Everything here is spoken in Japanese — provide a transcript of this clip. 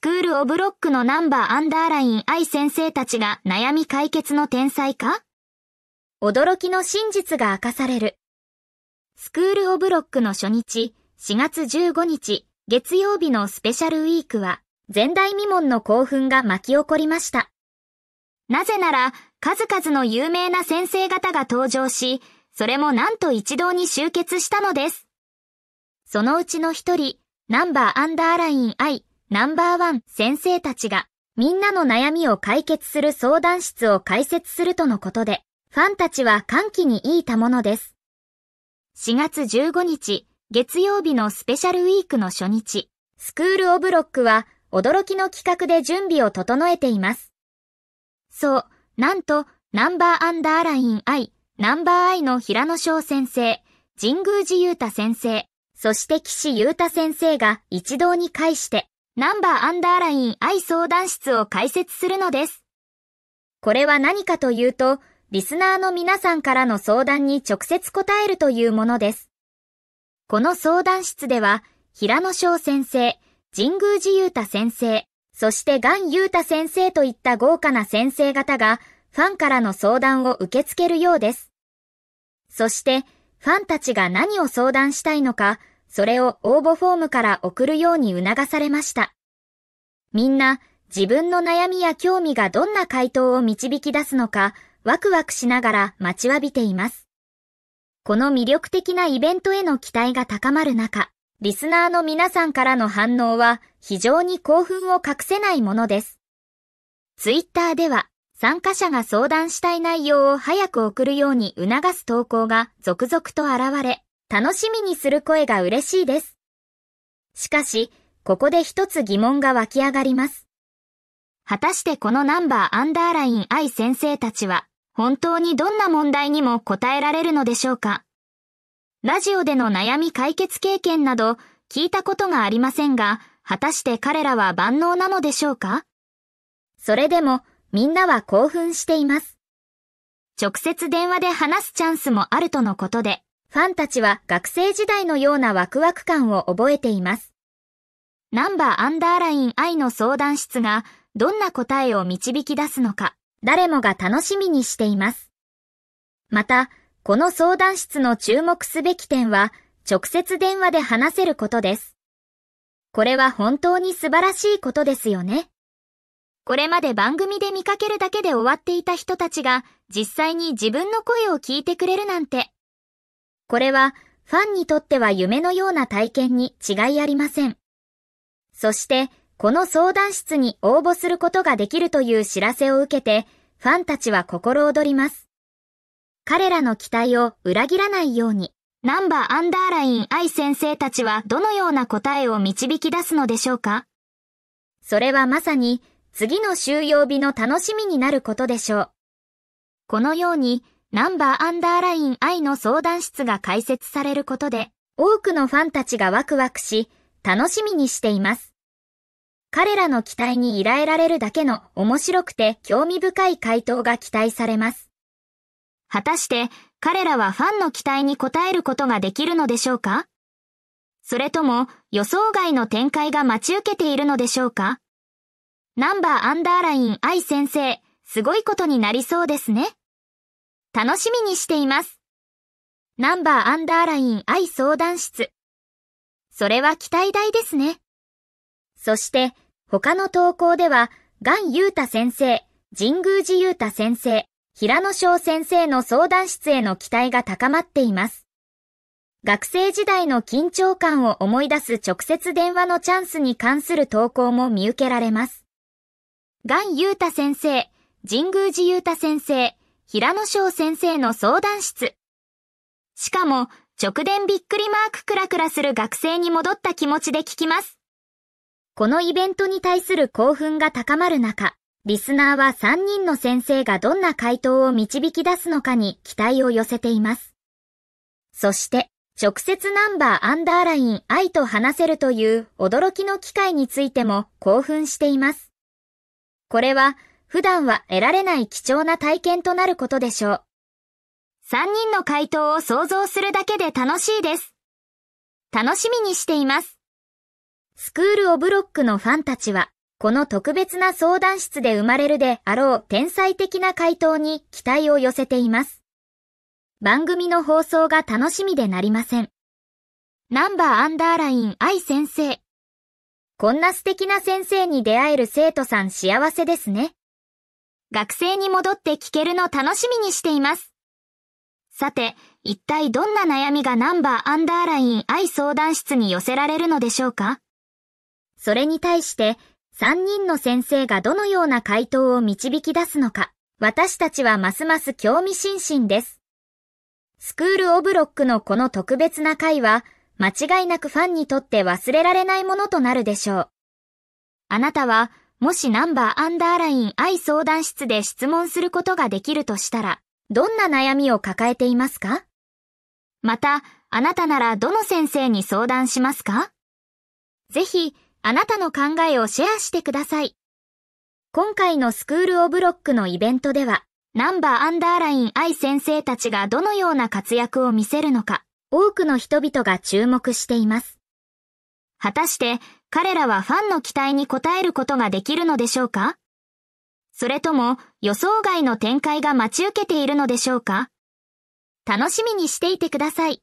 スクールオブロックのナンバーアンダーライン愛先生たちが悩み解決の天才か驚きの真実が明かされる。スクールオブロックの初日、4月15日、月曜日のスペシャルウィークは、前代未聞の興奮が巻き起こりました。なぜなら、数々の有名な先生方が登場し、それもなんと一堂に集結したのです。そのうちの一人、ナンバーアンダーライン愛、ナンバーワン先生たちがみんなの悩みを解決する相談室を開設するとのことで、ファンたちは歓喜にいいたものです。4月15日、月曜日のスペシャルウィークの初日、スクールオブロックは驚きの企画で準備を整えています。そう、なんと、ナンバーアンダーライン I、ナンバー I の平野翔先生、神宮寺裕太先生、そして岸優太先生が一堂に会して、ナンバーアンダーライン愛相談室を開設するのです。これは何かというと、リスナーの皆さんからの相談に直接答えるというものです。この相談室では、平野翔先生、神宮寺裕太先生、そして岩裕太先生といった豪華な先生方が、ファンからの相談を受け付けるようです。そして、ファンたちが何を相談したいのか、それを応募フォームから送るように促されました。みんな自分の悩みや興味がどんな回答を導き出すのかワクワクしながら待ちわびています。この魅力的なイベントへの期待が高まる中、リスナーの皆さんからの反応は非常に興奮を隠せないものです。ツイッターでは参加者が相談したい内容を早く送るように促す投稿が続々と現れ、楽しみにする声が嬉しいです。しかし、ここで一つ疑問が湧き上がります。果たしてこのナンバーアンダーライン I 先生たちは、本当にどんな問題にも答えられるのでしょうかラジオでの悩み解決経験など聞いたことがありませんが、果たして彼らは万能なのでしょうかそれでも、みんなは興奮しています。直接電話で話すチャンスもあるとのことで、ファンたちは学生時代のようなワクワク感を覚えています。ナンバーアンダーライン I の相談室がどんな答えを導き出すのか誰もが楽しみにしています。また、この相談室の注目すべき点は直接電話で話せることです。これは本当に素晴らしいことですよね。これまで番組で見かけるだけで終わっていた人たちが実際に自分の声を聞いてくれるなんて。これはファンにとっては夢のような体験に違いありません。そして、この相談室に応募することができるという知らせを受けて、ファンたちは心躍ります。彼らの期待を裏切らないように、ナンバーアンダーライン愛先生たちはどのような答えを導き出すのでしょうかそれはまさに、次の収容日の楽しみになることでしょう。このように、ナンバーアンダーライン愛の相談室が開設されることで、多くのファンたちがワクワクし、楽しみにしています。彼らの期待に依頼られるだけの面白くて興味深い回答が期待されます。果たして彼らはファンの期待に応えることができるのでしょうかそれとも予想外の展開が待ち受けているのでしょうかナンバーアンダーライン I 先生、すごいことになりそうですね。楽しみにしています。ナンバーアンダーライン I 相談室。それは期待大ですね。そして、他の投稿では、ガン・ユータ先生、神宮寺ユータ先生、平野翔先生の相談室への期待が高まっています。学生時代の緊張感を思い出す直接電話のチャンスに関する投稿も見受けられます。ガン・ユータ先生、神宮寺ユータ先生、平野翔先生の相談室。しかも、直伝びっくりマーククラクラする学生に戻った気持ちで聞きます。このイベントに対する興奮が高まる中、リスナーは3人の先生がどんな回答を導き出すのかに期待を寄せています。そして、直接ナンバーアンダーライン愛と話せるという驚きの機会についても興奮しています。これは普段は得られない貴重な体験となることでしょう。3人の回答を想像するだけで楽しいです。楽しみにしています。スクールオブロックのファンたちは、この特別な相談室で生まれるであろう天才的な回答に期待を寄せています。番組の放送が楽しみでなりません。ナンバーアンダーライン愛先生。こんな素敵な先生に出会える生徒さん幸せですね。学生に戻って聞けるの楽しみにしています。さて、一体どんな悩みがナンバーアンダーライン愛相談室に寄せられるのでしょうかそれに対して、3人の先生がどのような回答を導き出すのか、私たちはますます興味津々です。スクールオブロックのこの特別な回は、間違いなくファンにとって忘れられないものとなるでしょう。あなたは、もしナンバーアンダーライン愛相談室で質問することができるとしたら、どんな悩みを抱えていますかまた、あなたならどの先生に相談しますかぜひ、あなたの考えをシェアしてください。今回のスクールオブロックのイベントでは、ナンバーアンダーライン愛先生たちがどのような活躍を見せるのか、多くの人々が注目しています。果たして、彼らはファンの期待に応えることができるのでしょうかそれとも予想外の展開が待ち受けているのでしょうか楽しみにしていてください。